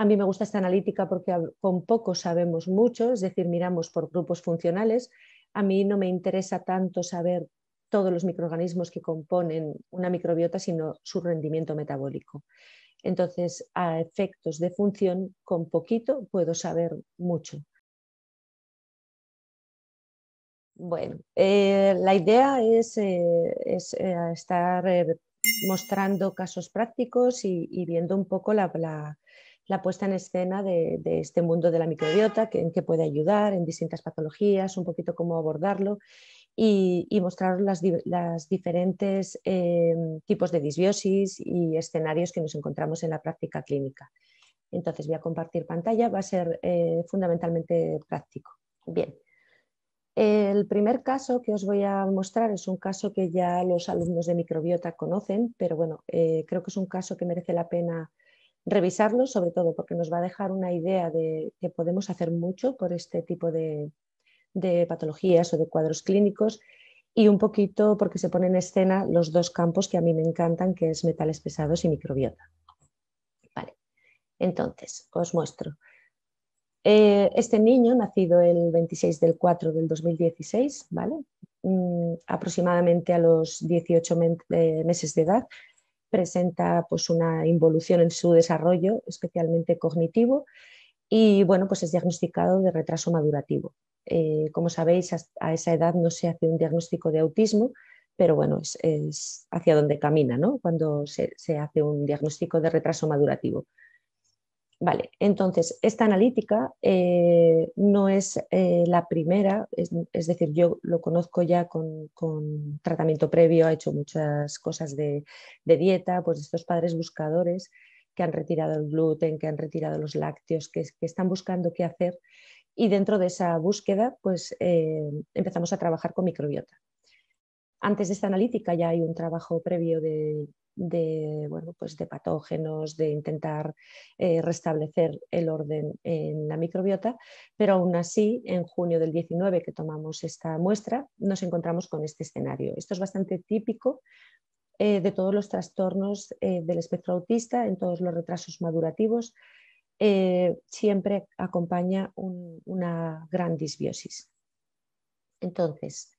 A mí me gusta esta analítica porque con poco sabemos mucho, es decir, miramos por grupos funcionales. A mí no me interesa tanto saber todos los microorganismos que componen una microbiota, sino su rendimiento metabólico. Entonces, a efectos de función, con poquito puedo saber mucho. Bueno, eh, la idea es, eh, eh, estar mostrando casos prácticos y, viendo un poco la, la puesta en escena de, este mundo de la microbiota, en qué puede ayudar, en distintas patologías, un poquito cómo abordarlo y, mostraros mostrar las, diferentes eh, tipos de disbiosis y escenarios que nos encontramos en la práctica clínica. Entonces voy a compartir pantalla, va a ser eh, fundamentalmente práctico. Bien. El primer caso que os voy a mostrar es un caso que ya los alumnos de microbiota conocen, pero bueno, eh, creo que es un caso que merece la pena revisarlo sobre todo porque nos va a dejar una idea de que podemos hacer mucho por este tipo de, patologías o de cuadros clínicos y un poquito porque se ponen en escena los dos campos que a mí me encantan, que es metales pesados y microbiota. Vale, entonces os muestro. Eh, este niño, nacido el 26 del 4 del 2016, ¿vale? Mm, aproximadamente a los 18 eh, meses de edad, presenta pues, una involución en su desarrollo, especialmente cognitivo, y bueno, pues es diagnosticado de retraso madurativo. Eh, como sabéis, a esa edad no se hace un diagnóstico de autismo, pero bueno, es, hacia donde camina ¿no? cuando se hace un diagnóstico de retraso madurativo. Vale, entonces, esta analítica eh, no es eh, la primera, es, decir, yo lo conozco ya con, tratamiento previo, ha hecho muchas cosas de, dieta, pues estos padres buscadores que han retirado el gluten, que han retirado los lácteos, que, están buscando qué hacer. Y dentro de esa búsqueda, pues eh, empezamos a trabajar con microbiota antes de esta analítica ya hay un trabajo previo de, bueno, pues de patógenos, de intentar eh, restablecer el orden en la microbiota, pero aún así, en junio del 19 que tomamos esta muestra, nos encontramos con este escenario. Esto es bastante típico eh, de todos los trastornos eh, del espectro autista, en todos los retrasos madurativos, siempre acompaña una gran disbiosis. Entonces,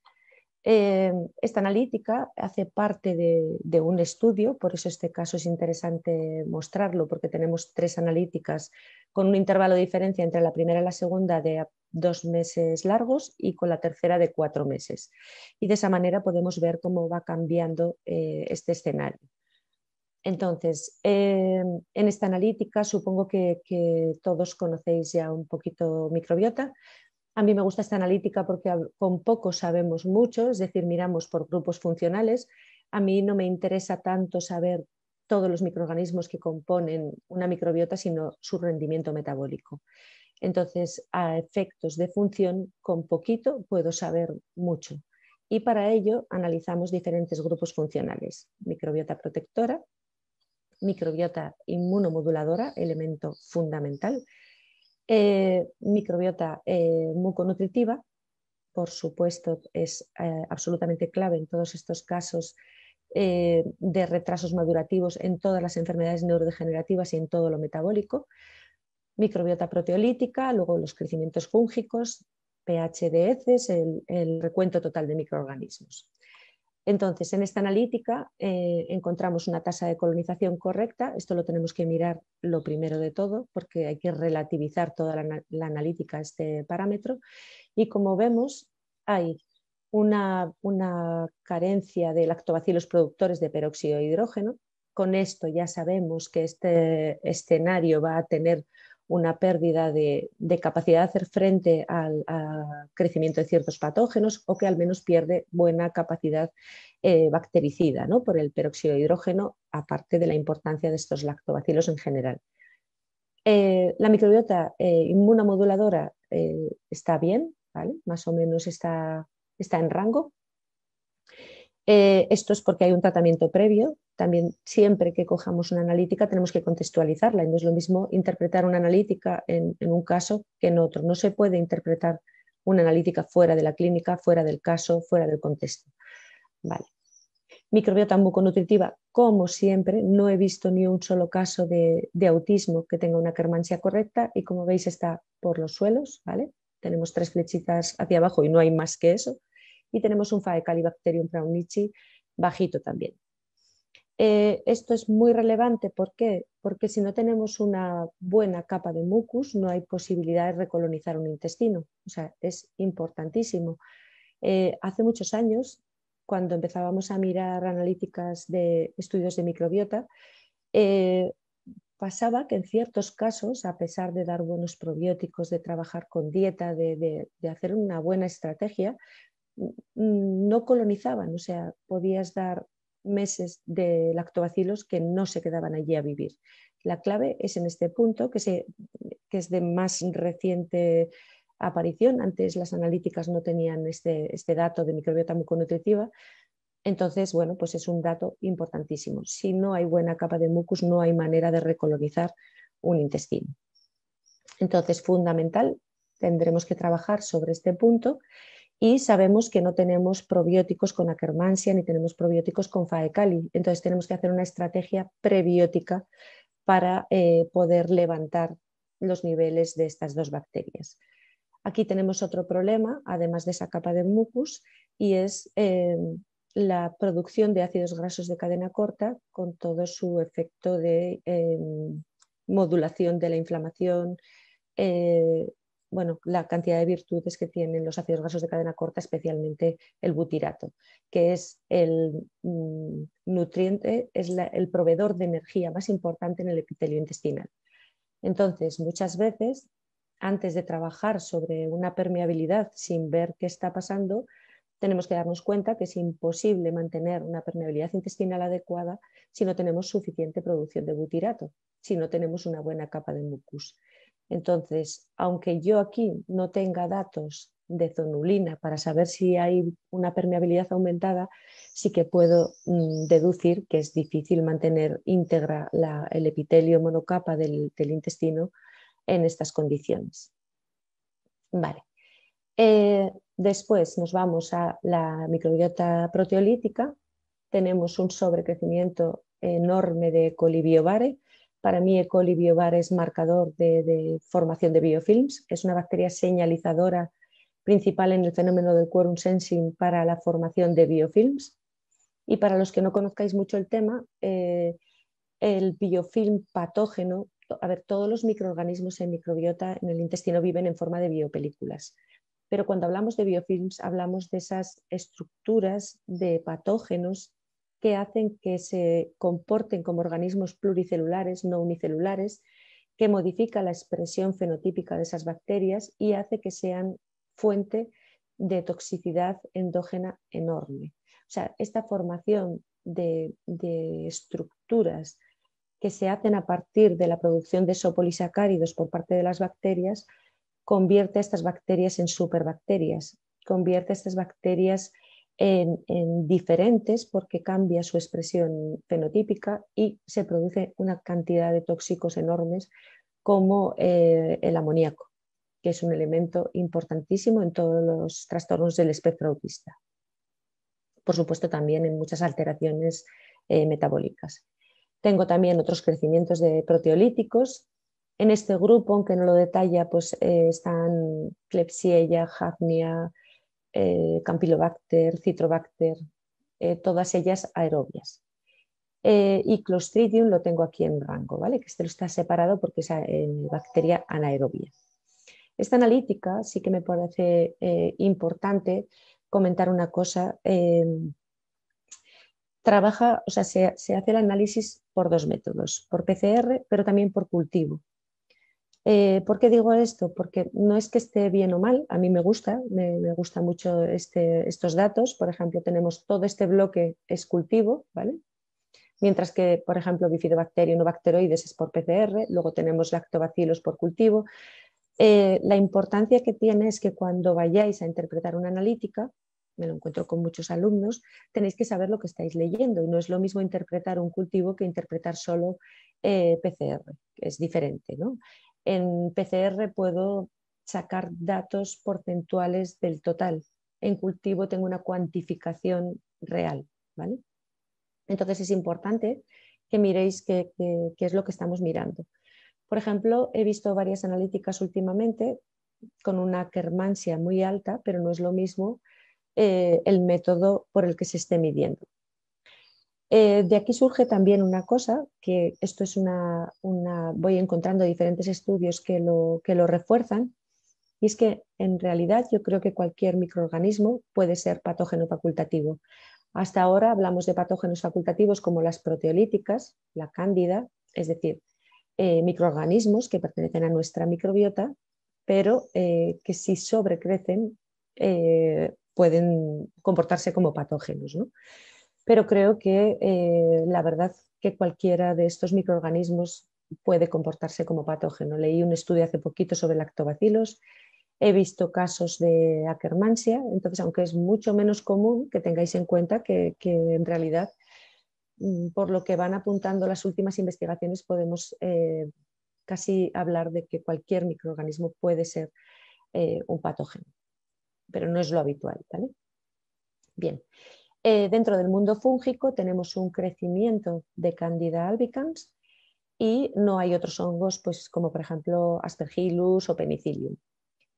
eh, esta analítica hace parte de, un estudio, por eso este caso es interesante mostrarlo, porque tenemos tres analíticas con un intervalo de diferencia entre la primera y la segunda de dos meses largos y con la tercera de cuatro meses. Y de esa manera podemos ver cómo va cambiando eh, este escenario. Entonces, eh, en esta analítica supongo que, que, todos conocéis ya un poquito microbiota, a mí me gusta esta analítica porque con poco sabemos mucho, es decir, miramos por grupos funcionales. A mí no me interesa tanto saber todos los microorganismos que componen una microbiota, sino su rendimiento metabólico. Entonces, a efectos de función, con poquito puedo saber mucho. Y para ello analizamos diferentes grupos funcionales. Microbiota protectora, microbiota inmunomoduladora, elemento fundamental, eh, microbiota eh, muconutritiva, por supuesto, es eh, absolutamente clave en todos estos casos de retrasos madurativos en todas las enfermedades neurodegenerativas y en todo lo metabólico. Microbiota proteolítica, luego los crecimientos fúngicos, pHdcs, el recuento total de microorganismos. Entonces, en esta analítica eh, encontramos una tasa de colonización correcta. Esto lo tenemos que mirar lo primero de todo, porque hay que relativizar toda la, analítica a este parámetro. Y como vemos, hay una, una carencia de lactobacilos productores de peróxido de hidrógeno. Con esto ya sabemos que este escenario va a tener una pérdida de, capacidad de hacer frente al, crecimiento de ciertos patógenos o que al menos pierde buena capacidad eh, bactericida ¿no? por el peróxido de hidrógeno, aparte de la importancia de estos lactobacilos en general. Eh, la microbiota eh, inmunomoduladora está bien, más o menos está, está en rango. esto es porque hay un tratamiento previo también siempre que cojamos una analítica tenemos que contextualizarla y no es lo mismo interpretar una analítica en, un caso que en otro. No se puede interpretar una analítica fuera de la clínica, fuera del caso, fuera del contexto. Vale. Microbiota buconutritiva, como siempre, no he visto ni un solo caso de, autismo que tenga una kermansia correcta y como veis está por los suelos, Tenemos tres flechitas hacia abajo y no hay más que eso. Y tenemos un Faecalibacterium praunici bajito también. Eh, esto es muy relevante, ¿por qué? Porque si no tenemos una buena capa de mucus, no hay posibilidad de recolonizar un intestino. O sea, es importantísimo. Eh, hace muchos años, cuando empezábamos a mirar analíticas de estudios de microbiota, eh, pasaba que en ciertos casos, a pesar de dar buenos probióticos, de trabajar con dieta, de hacer una buena estrategia, mm, no colonizaban, o sea, podías dar meses de lactobacilos que no se quedaban allí a vivir. La clave es en este punto, que, es de más reciente aparición. Antes las analíticas no tenían este, este dato de microbiota muconutritiva. Entonces, bueno, pues es un dato importantísimo. Si no hay buena capa de mucus, no hay manera de recolonizar un intestino. Entonces, fundamental, tendremos que trabajar sobre este punto y sabemos que no tenemos probióticos con Akkermansia ni tenemos probióticos con Faecali. Entonces tenemos que hacer una estrategia prebiótica para eh, poder levantar los niveles de estas dos bacterias. Aquí tenemos otro problema, además de esa capa de mucus, y es em, la producción de ácidos grasos de cadena corta con todo su efecto de em, modulación de la inflamación, eh, bueno, la cantidad de virtudes que tienen los ácidos grasos de cadena corta, especialmente el butirato, que es el mm, nutriente, es el proveedor de energía más importante en el epitelio intestinal. Entonces, muchas veces, antes de trabajar sobre una permeabilidad sin ver qué está pasando, tenemos que darnos cuenta que es imposible mantener una permeabilidad intestinal adecuada si no tenemos suficiente producción de butirato, si no tenemos una buena capa de mucus. Entonces, aunque yo aquí no tenga datos de zonulina para saber si hay una permeabilidad aumentada, sí que puedo mm, deducir que es difícil mantener íntegra el epitelio monocapa del, intestino en estas condiciones. Vale. Eh, después nos vamos a la microbiota proteolítica. Tenemos un sobrecrecimiento enorme de colibiovare, para mí, E. coli biovar es marcador de, formación de biofilms, es una bacteria señalizadora principal en el fenómeno del quorum sensing para la formación de biofilms. Y para los que no conozcáis mucho el tema, eh, el biofilm patógeno, a ver, todos los microorganismos en microbiota en el intestino viven en forma de biopelículas pero cuando hablamos de biofilms hablamos de esas estructuras de patógenos que hacen que se comporten como organismos pluricelulares, no unicelulares, que modifica la expresión fenotípica de esas bacterias y hace que sean fuente de toxicidad endógena enorme. O sea, esta formación de, estructuras que se hacen a partir de la producción de sopolisacáridos por parte de las bacterias convierte a estas bacterias en superbacterias, convierte a estas bacterias en, diferentes porque cambia su expresión fenotípica y se produce una cantidad de tóxicos enormes como eh, el amoníaco, que es un elemento importantísimo en todos los trastornos del espectro autista. Por supuesto, también en muchas alteraciones eh, metabólicas. Tengo también otros crecimientos de proteolíticos. En este grupo, aunque no lo detalla, pues eh, están Klebsiella, Hafnia, eh, Campylobacter, Citrobacter, eh, todas ellas aerobias. Eh, y Clostridium lo tengo aquí en rango, ¿vale? que este lo está separado porque es bacteria anaerobia. Esta analítica sí que me parece importante comentar una cosa. Em, trabaja, o sea, se hace el análisis por dos métodos, por PCR, pero también por cultivo. Eh, ¿Por qué digo esto? Porque no es que esté bien o mal, a mí me gusta, me, me gusta mucho este, estos datos. Por ejemplo, tenemos todo este bloque es cultivo, ¿vale? Mientras que, por ejemplo, bifidobacterium no bacteroides es por PCR, luego tenemos lactobacilos por cultivo. Eh, la importancia que tiene es que cuando vayáis a interpretar una analítica, me lo encuentro con muchos alumnos, tenéis que saber lo que estáis leyendo y no es lo mismo interpretar un cultivo que interpretar solo eh, PCR, es diferente. ¿no? En PCR puedo sacar datos porcentuales del total. En cultivo tengo una cuantificación real. ¿vale? Entonces es importante que miréis qué, es lo que estamos mirando. Por ejemplo, he visto varias analíticas últimamente con una kermansia muy alta, pero no es lo mismo eh, el método por el que se esté midiendo. Eh, de aquí surge también una cosa, que esto es una, voy encontrando diferentes estudios que lo, refuerzan, y es que en realidad yo creo que cualquier microorganismo puede ser patógeno facultativo. Hasta ahora hablamos de patógenos facultativos como las proteolíticas, la cándida, es decir, eh, microorganismos que pertenecen a nuestra microbiota, pero eh, que si sobrecrecen pueden comportarse como patógenos. ¿no? pero creo que eh, la verdad que cualquiera de estos microorganismos puede comportarse como patógeno. Leí un estudio hace poquito sobre lactobacilos, he visto casos de akermansia, entonces aunque es mucho menos común que tengáis en cuenta que, en realidad mm, por lo que van apuntando las últimas investigaciones podemos eh, casi hablar de que cualquier microorganismo puede ser eh, un patógeno, pero no es lo habitual. ¿vale? Bien, eh, dentro del mundo fúngico tenemos un crecimiento de Candida albicans y no hay otros hongos pues, como por ejemplo Aspergillus o Penicillium.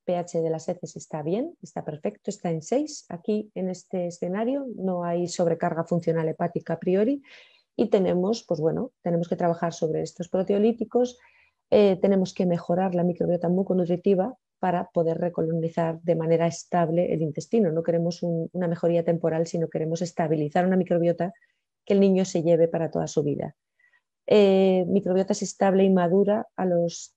pH de las heces está bien, está perfecto, está en 6. Aquí en este escenario no hay sobrecarga funcional hepática a priori y tenemos, pues bueno, tenemos que trabajar sobre estos proteolíticos, eh, tenemos que mejorar la microbiota muconutritiva para poder recolonizar de manera estable el intestino. No queremos una mejoría temporal, sino queremos estabilizar una microbiota que el niño se lleve para toda su vida. Eh, microbiota es estable y madura a los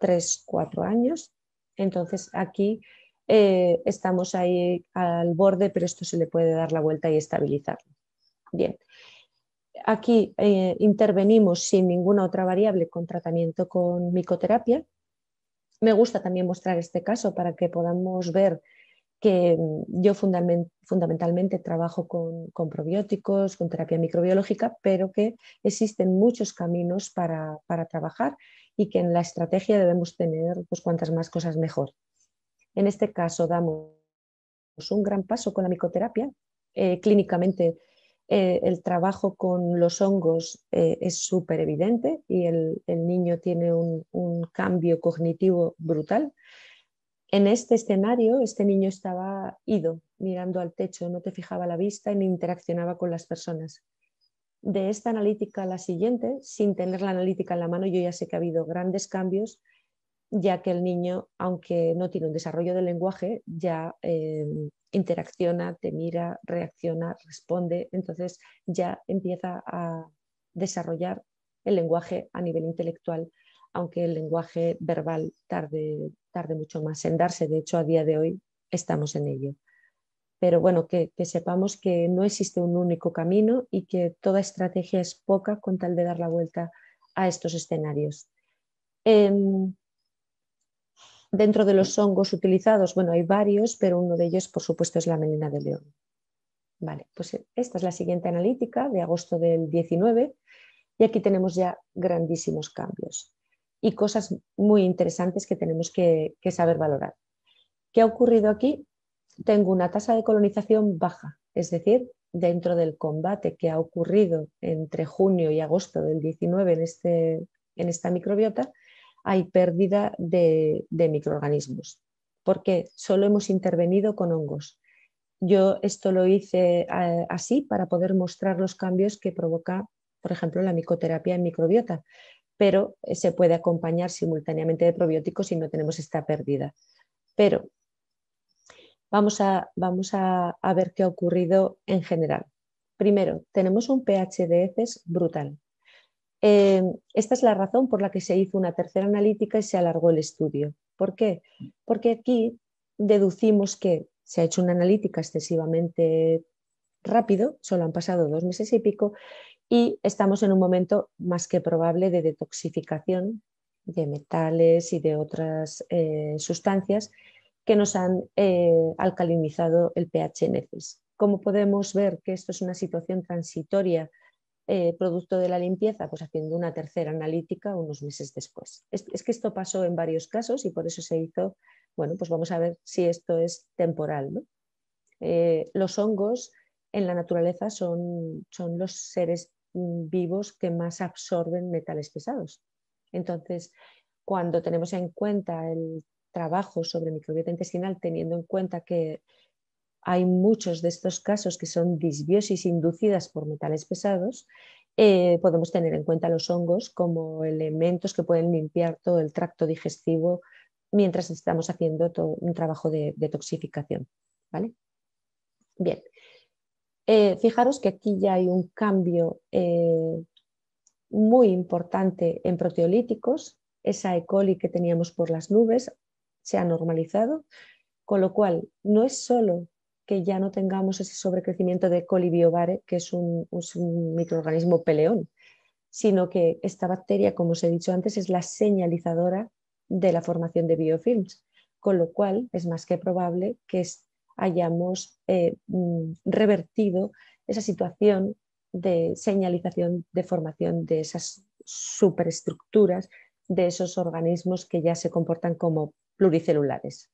3-4 años. Entonces aquí eh, estamos ahí al borde, pero esto se le puede dar la vuelta y estabilizarlo. Bien, aquí eh, intervenimos sin ninguna otra variable con tratamiento con micoterapia, me gusta también mostrar este caso para que podamos ver que mm, yo fundamentalmente trabajo con, probióticos, con terapia microbiológica, pero que existen muchos caminos para, trabajar y que en la estrategia debemos tener pues, cuantas más cosas mejor. En este caso damos un gran paso con la micoterapia. Eh, clínicamente eh, el trabajo con los hongos eh, es súper evidente y el, niño tiene un, un, cambio cognitivo brutal. En este escenario, este niño estaba ido, mirando al techo, no te fijaba la vista y no interaccionaba con las personas. De esta analítica a la siguiente, sin tener la analítica en la mano, yo ya sé que ha habido grandes cambios ya que el niño, aunque no tiene un desarrollo del lenguaje, ya eh, interacciona, te mira, reacciona, responde, entonces ya empieza a desarrollar el lenguaje a nivel intelectual, aunque el lenguaje verbal tarde, tarde mucho más en darse, de hecho a día de hoy estamos en ello. Pero bueno, que, sepamos que no existe un único camino y que toda estrategia es poca con tal de dar la vuelta a estos escenarios. Em, Dentro de los mm. hongos utilizados, bueno, hay varios, pero uno de ellos, por supuesto, es la melena de león. Vale, pues eh, esta es la siguiente analítica de agosto del 19 y aquí tenemos ya grandísimos cambios y cosas muy interesantes que tenemos que, saber valorar. ¿Qué ha ocurrido aquí? Tengo una tasa de colonización baja, es decir, dentro del combate que ha ocurrido entre junio y agosto del 19 en, este, en esta microbiota, hay pérdida de, microorganismos, porque solo hemos intervenido con hongos. Yo esto lo hice eh, así para poder mostrar los cambios que provoca, por ejemplo, la micoterapia en microbiota, pero eh, se puede acompañar simultáneamente de probióticos si no tenemos esta pérdida. Pero vamos a, a ver qué ha ocurrido en general. Primero, tenemos un pH de heces brutal. Eh, esta es la razón por la que se hizo una tercera analítica y se alargó el estudio. ¿Por qué? Porque aquí deducimos que se ha hecho una analítica excesivamente rápido, solo han pasado dos meses y pico, y estamos en un momento más que probable de detoxificación de metales y de otras eh, sustancias que nos han eh, alcalinizado el pH en heces. Como podemos ver que esto es una situación transitoria eh, producto de la limpieza, pues haciendo una tercera analítica unos meses después. Es, que esto pasó en varios casos y por eso se hizo, bueno, pues vamos a ver si esto es temporal. Eh, los hongos en la naturaleza son, son los seres mm, vivos que más absorben metales pesados. Entonces, cuando tenemos en cuenta el trabajo sobre microbiota intestinal, teniendo en cuenta que hay muchos de estos casos que son disbiosis inducidas por metales pesados, eh, podemos tener en cuenta los hongos como elementos que pueden limpiar todo el tracto digestivo mientras estamos haciendo un trabajo de detoxificación. ¿vale? Bien, eh, fijaros que aquí ya hay un cambio eh, muy importante en proteolíticos. Esa E. coli que teníamos por las nubes se ha normalizado, con lo cual no es solo que ya no tengamos ese sobrecrecimiento de colibiobare, que es un, microorganismo peleón, sino que esta bacteria, como os he dicho antes, es la señalizadora de la formación de biofilms, con lo cual es más que probable que hayamos eh, mm, revertido esa situación de señalización de formación de esas superestructuras, de esos organismos que ya se comportan como pluricelulares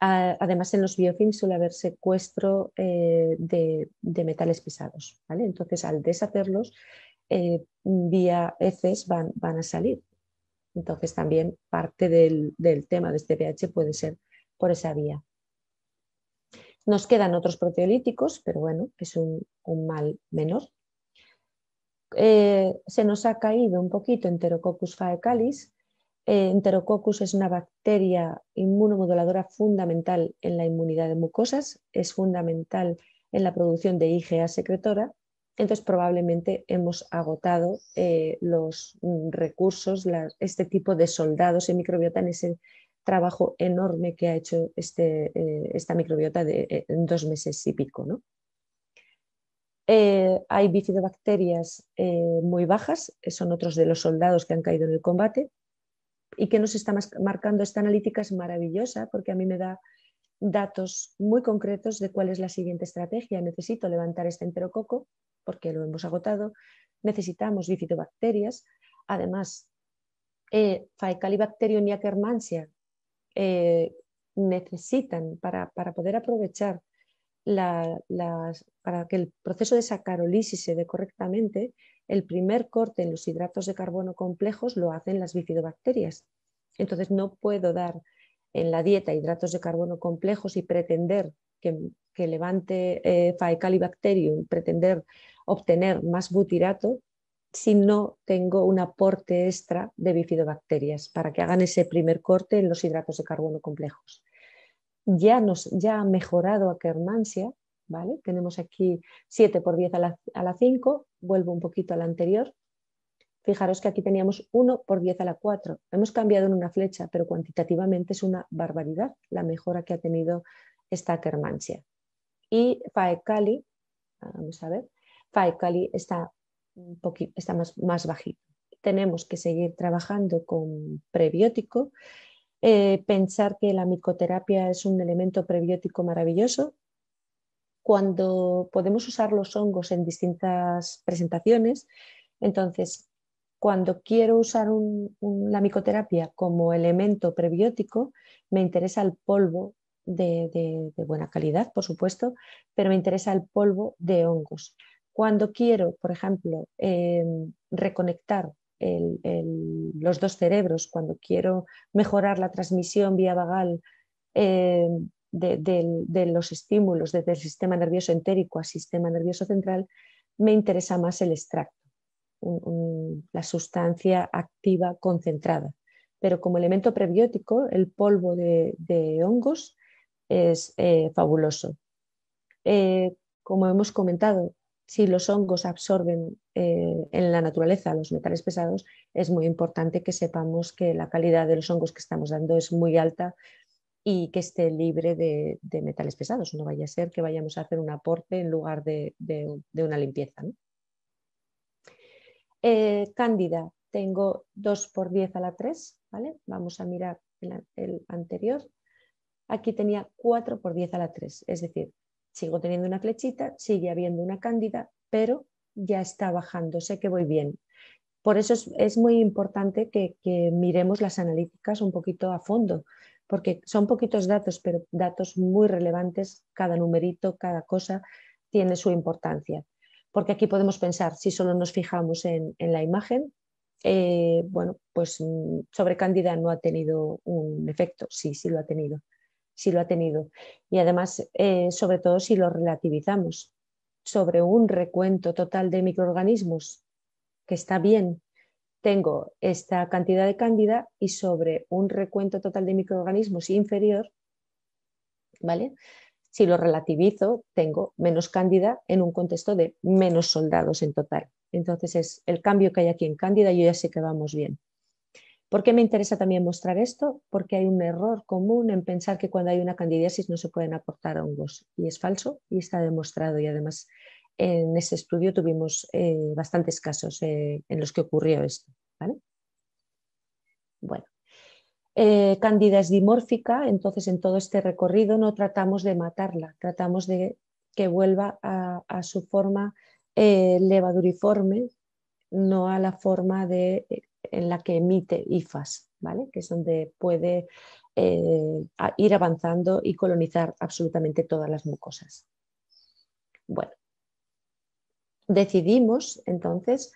además, en los biofilms suele haber secuestro eh, de, metales pesados. Entonces, al deshacerlos, eh, vía heces van, a salir. Entonces, también parte del, tema de este pH puede ser por esa vía. Nos quedan otros proteolíticos, pero bueno, es un, mal menor. Eh, se nos ha caído un poquito Enterococcus faecalis, eh, Enterococcus es una bacteria inmunomoduladora fundamental en la inmunidad de mucosas, es fundamental en la producción de IgA secretora, entonces probablemente hemos agotado eh, los mm, recursos, este tipo de soldados y microbiota en ese trabajo enorme que ha hecho este, eh, esta microbiota de, en dos meses y pico. ¿no? hay bifidobacterias muy bajas, son otros de los soldados que han caído en el combate y que nos está marcando esta analítica es maravillosa porque a mí me da datos muy concretos de cuál es la siguiente estrategia. Necesito levantar este enterococo porque lo hemos agotado, necesitamos bifidobacterias, además eh, Faecalibacterium y eh, necesitan para, poder aprovechar para que el proceso de sacarolisis se dé correctamente, el primer corte en los hidratos de carbono complejos lo hacen las bifidobacterias. Entonces no puedo dar en la dieta hidratos de carbono complejos y pretender que, levante eh, Faecalibacterium, pretender obtener más butirato si no tengo un aporte extra de bifidobacterias para que hagan ese primer corte en los hidratos de carbono complejos. Ya, nos, ya ha mejorado a Kermansia, ¿vale? tenemos aquí 7 por 10 a la, a la 5, vuelvo un poquito a la anterior, Fijaros que aquí teníamos 1 por 10 a la 4. Hemos cambiado en una flecha, pero cuantitativamente es una barbaridad la mejora que ha tenido esta Kermansia. Y Faecali, ah, vamos a ver, Faecali está, un está más, más bajito. Tenemos que seguir trabajando con prebiótico, eh, pensar que la micoterapia es un elemento prebiótico maravilloso. Cuando podemos usar los hongos en distintas presentaciones, entonces cuando quiero usar la micoterapia como elemento prebiótico, me interesa el polvo de, buena calidad, por supuesto, pero me interesa el polvo de hongos. Cuando quiero, por ejemplo, em, reconectar los dos cerebros, cuando quiero mejorar la transmisión vía vagal em, de, de, los estímulos desde el sistema nervioso entérico al sistema nervioso central, me interesa más el extracto la sustancia activa concentrada. Pero como elemento prebiótico, el polvo de, hongos es eh, fabuloso. Eh, como hemos comentado, si los hongos absorben eh, en la naturaleza los metales pesados, es muy importante que sepamos que la calidad de los hongos que estamos dando es muy alta y que esté libre de, metales pesados. No vaya a ser que vayamos a hacer un aporte en lugar de, de una limpieza. ¿no? Eh, cándida, tengo 2 por 10 a la 3, ¿vale? Vamos a mirar el, anterior. Aquí tenía 4 por 10 a la 3, es decir, sigo teniendo una flechita, sigue habiendo una cándida, pero ya está bajando, sé que voy bien. Por eso es, muy importante que, miremos las analíticas un poquito a fondo, porque son poquitos datos, pero datos muy relevantes, cada numerito, cada cosa tiene su importancia porque aquí podemos pensar, si solo nos fijamos en, la imagen, eh, bueno, pues mm, sobre Cándida no ha tenido un efecto, sí, sí lo ha tenido, sí lo ha tenido. Y además, eh, sobre todo si lo relativizamos sobre un recuento total de microorganismos, que está bien, tengo esta cantidad de cándida y sobre un recuento total de microorganismos inferior, ¿vale? Si lo relativizo, tengo menos Cándida en un contexto de menos soldados en total. Entonces, es el cambio que hay aquí en Cándida, yo ya sé que vamos bien. ¿Por qué me interesa también mostrar esto? Porque hay un error común en pensar que cuando hay una candidiasis no se pueden aportar hongos. Y es falso y está demostrado. Y además en ese estudio tuvimos eh, bastantes casos eh, en los que ocurrió esto. Bueno, eh, candida cándida es dimórfica, entonces en todo este recorrido no tratamos de matarla, tratamos de que vuelva a, su forma eh, levaduriforme, no a la forma de, eh, en la que emite IFAS, ¿vale? que es donde puede ir avanzando y colonizar absolutamente todas las mucosas. Bueno, decidimos entonces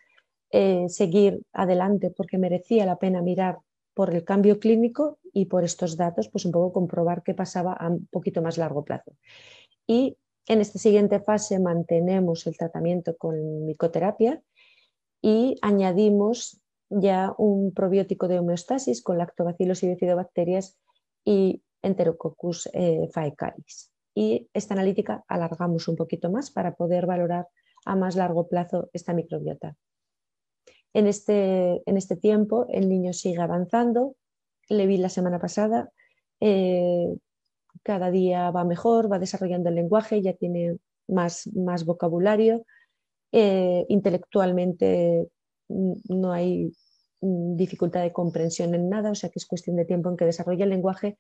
seguir adelante porque merecía la pena mirar por el cambio clínico y por estos datos, pues un poco comprobar qué pasaba a un poquito más largo plazo. Y en esta siguiente fase mantenemos el tratamiento con micoterapia y añadimos ya un probiótico de homeostasis con lactobacilos y bifidobacterias y enterococcus eh, faecalis. Y esta analítica alargamos un poquito más para poder valorar a más largo plazo esta microbiota. En este, en este tiempo el niño sigue avanzando, le vi la semana pasada, eh, cada día va mejor, va desarrollando el lenguaje, ya tiene más, más vocabulario, eh, intelectualmente no hay dificultad de comprensión en nada, o sea que es cuestión de tiempo en que desarrolle el lenguaje,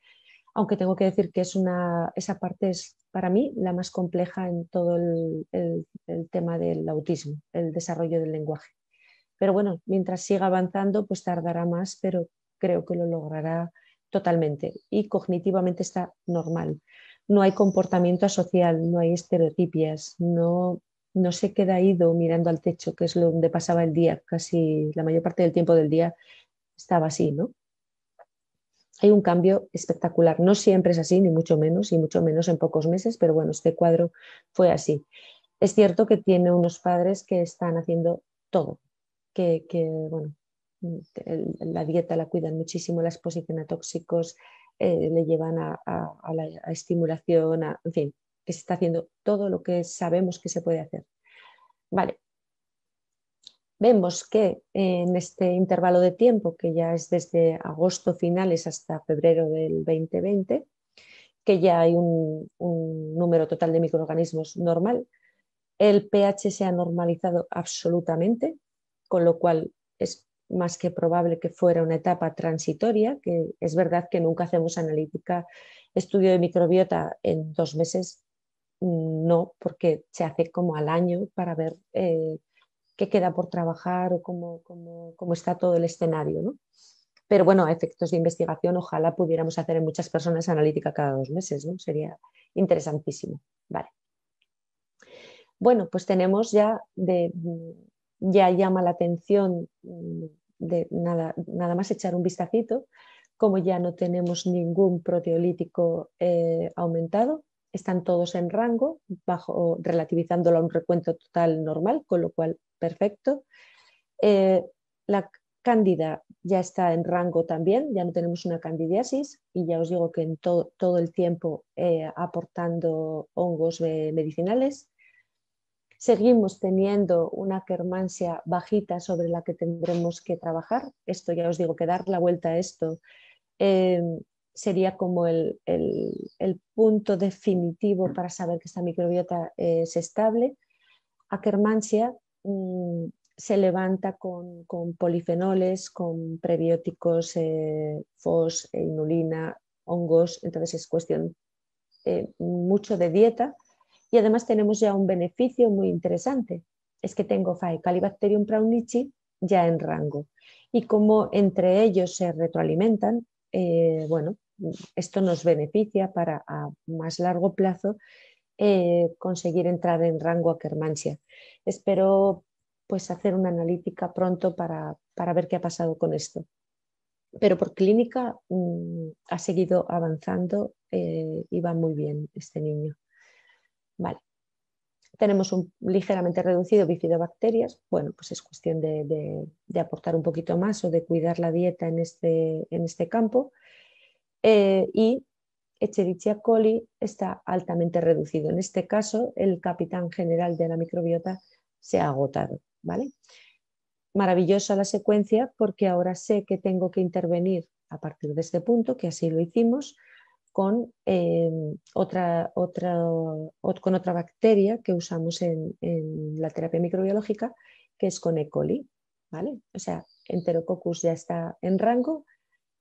aunque tengo que decir que es una, esa parte es para mí la más compleja en todo el tema del autismo, el desarrollo del lenguaje. Pero bueno, mientras siga avanzando, pues tardará más, pero creo que lo logrará totalmente. Y cognitivamente está normal. No hay comportamiento social, no hay estereotipias, no, no se queda ido mirando al techo, que es donde pasaba el día, casi la mayor parte del tiempo del día estaba así, ¿no? Hay un cambio espectacular. No siempre es así, ni mucho menos, y mucho menos en pocos meses, pero bueno, este cuadro fue así. Es cierto que tiene unos padres que están haciendo todo, que, la dieta la cuidan muchísimo, la exposición a tóxicos eh, le llevan a, la estimulación, en fin, que se está haciendo todo lo que sabemos que se puede hacer. Vale. Vemos que en este intervalo de tiempo, que ya es desde agosto finales hasta febrero del 2020, que ya hay un número total de microorganismos normal, el pH se ha normalizado absolutamente, con lo cual es más que probable que fuera una etapa transitoria, que es verdad que nunca hacemos analítica, estudio de microbiota en dos meses, mm, no, porque se hace como al año para ver eh, qué queda por trabajar o cómo, cómo está todo el escenario. ¿no? Pero bueno, a efectos de investigación, ojalá pudiéramos hacer en muchas personas analítica cada dos meses, ¿no? sería interesantísimo. Vale. Bueno, pues tenemos ya de, ya llama la atención mm, de nada, más echar un vistacito, como ya no tenemos ningún proteolítico eh, aumentado, están todos en rango, bajo, relativizándolo a un recuento total normal, con lo cual perfecto. Eh, la cándida ya está en rango también, ya no tenemos una candidiasis y ya os digo que en todo el tiempo eh, aportando hongos medicinales. Seguimos teniendo una kermansia bajita sobre la que tendremos que trabajar. Esto ya os digo que dar la vuelta a esto em, sería como el, punto definitivo para saber que esta microbiota es estable. A mm, se levanta con, polifenoles, con prebióticos, eh, fos, e inulina, hongos, entonces es cuestión eh, mucho de dieta y además tenemos ya un beneficio muy interesante, es que tengo Faecalibacterium praunici ya en rango. Y como entre ellos se retroalimentan, eh, bueno, esto nos beneficia para a más largo plazo eh, conseguir entrar en rango a Kermansia. Espero pues hacer una analítica pronto para, ver qué ha pasado con esto. Pero por clínica mm, ha seguido avanzando eh, y va muy bien este niño. Vale. Tenemos un ligeramente reducido bifidobacterias. Bueno, pues es cuestión de, aportar un poquito más o de cuidar la dieta en este, este campo. Eh, y Echerichia coli está altamente reducido. En este caso, el capitán general de la microbiota se ha agotado. ¿vale? Maravillosa la secuencia porque ahora sé que tengo que intervenir a partir de este punto, que así lo hicimos, con, eh, otra, otra, con otra bacteria que usamos en, la terapia microbiológica, que es con E. coli. ¿vale? O sea, Enterococcus ya está en rango,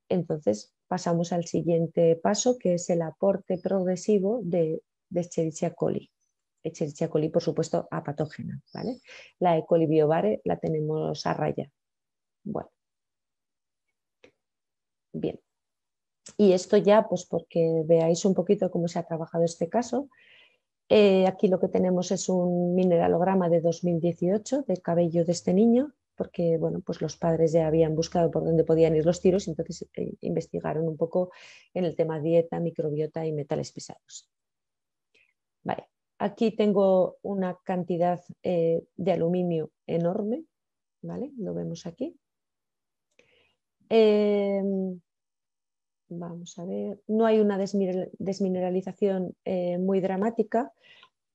entonces pasamos al siguiente paso, que es el aporte progresivo de, E. coli. E. coli, por supuesto, apatógena. ¿vale? La E. coli biovare la tenemos a raya. Bueno. Bien y esto ya, pues porque veáis un poquito cómo se ha trabajado este caso, eh, aquí lo que tenemos es un mineralograma de 2018 del cabello de este niño, porque bueno, pues los padres ya habían buscado por dónde podían ir los tiros, entonces eh, investigaron un poco en el tema dieta, microbiota y metales pesados. Vale. Aquí tengo una cantidad eh, de aluminio enorme, ¿vale? Lo vemos aquí. Vamos a ver, no hay una desmineralización eh, muy dramática,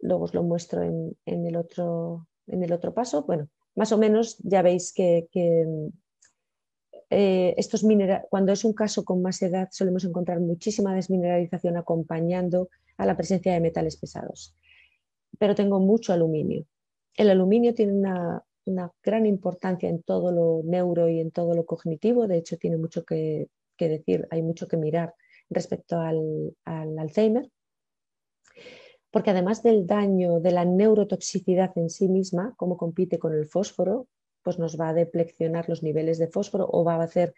luego os lo muestro en, el otro, en el otro paso. Bueno, más o menos ya veis que, eh, estos cuando es un caso con más edad solemos encontrar muchísima desmineralización acompañando a la presencia de metales pesados. Pero tengo mucho aluminio. El aluminio tiene una gran importancia en todo lo neuro y en todo lo cognitivo, de hecho tiene mucho que, que decir, hay mucho que mirar respecto al, Alzheimer, porque además del daño de la neurotoxicidad en sí misma, cómo compite con el fósforo, pues nos va a depleccionar los niveles de fósforo o va a hacer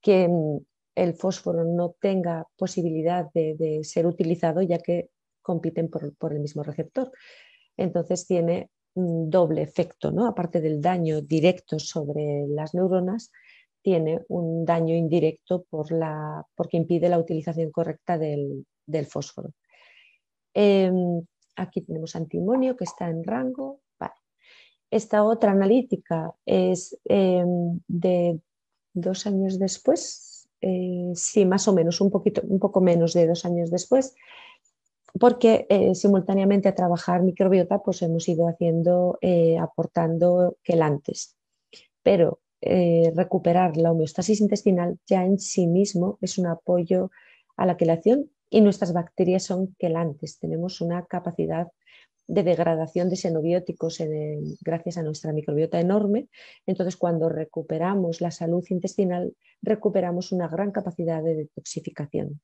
que mm, el fósforo no tenga posibilidad de, ser utilizado ya que compiten por, por, el mismo receptor. Entonces tiene un mm, doble efecto, ¿no? aparte del daño directo sobre las neuronas, tiene un daño indirecto por la, porque impide la utilización correcta del, fósforo. Em, aquí tenemos antimonio que está en rango. Esta otra analítica es em, de dos años después, eh, sí, más o menos, un, poquito, un poco menos de dos años después, porque eh, simultáneamente a trabajar microbiota pues hemos ido haciendo, eh, aportando quelantes. Pero eh, recuperar la homeostasis intestinal ya en sí mismo es un apoyo a la quelación y nuestras bacterias son quelantes. Tenemos una capacidad de degradación de xenobióticos gracias a nuestra microbiota enorme. Entonces, cuando recuperamos la salud intestinal, recuperamos una gran capacidad de detoxificación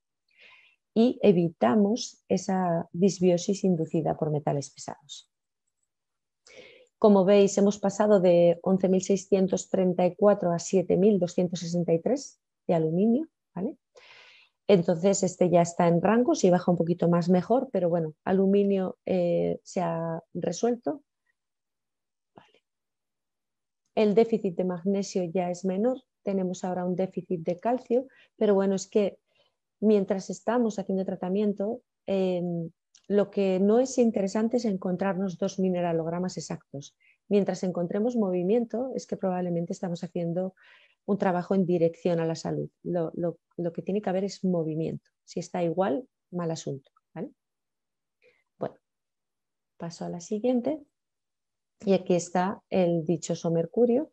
y evitamos esa disbiosis inducida por metales pesados. Como veis, hemos pasado de 11.634 a 7.263 de aluminio. ¿vale? Entonces, este ya está en rango, si baja un poquito más mejor, pero bueno, aluminio eh, se ha resuelto. El déficit de magnesio ya es menor, tenemos ahora un déficit de calcio, pero bueno, es que mientras estamos haciendo tratamiento, em, lo que no es interesante es encontrarnos dos mineralogramas exactos. Mientras encontremos movimiento, es que probablemente estamos haciendo un trabajo en dirección a la salud. Lo, que tiene que haber es movimiento. Si está igual, mal asunto. Bueno, paso a la siguiente. Y aquí está el dichoso mercurio,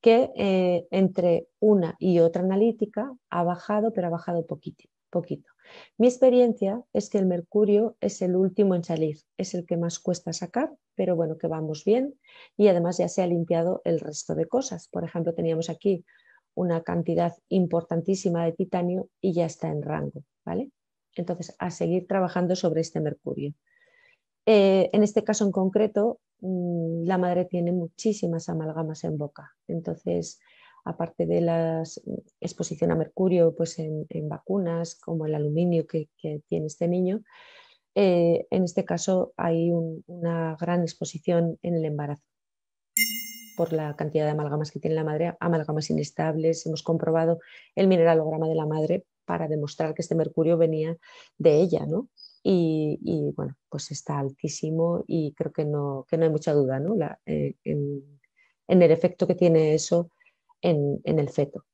que eh, entre una y otra analítica ha bajado, pero ha bajado poquito poquito. Mi experiencia es que el mercurio es el último en salir, es el que más cuesta sacar, pero bueno, que vamos bien y además ya se ha limpiado el resto de cosas. Por ejemplo, teníamos aquí una cantidad importantísima de titanio y ya está en rango, ¿vale? Entonces, a seguir trabajando sobre este mercurio. Eh, en este caso en concreto, mm, la madre tiene muchísimas amalgamas en boca, entonces aparte de la exposición a mercurio pues en, vacunas, como el aluminio que, tiene este niño, eh, en este caso hay una gran exposición en el embarazo por la cantidad de amalgamas que tiene la madre, amalgamas inestables. Hemos comprobado el mineralograma de la madre para demostrar que este mercurio venía de ella, ¿no? Y, bueno, pues está altísimo y creo que no, no hay mucha duda, ¿no? Eh, en el efecto que tiene eso en, en el feto.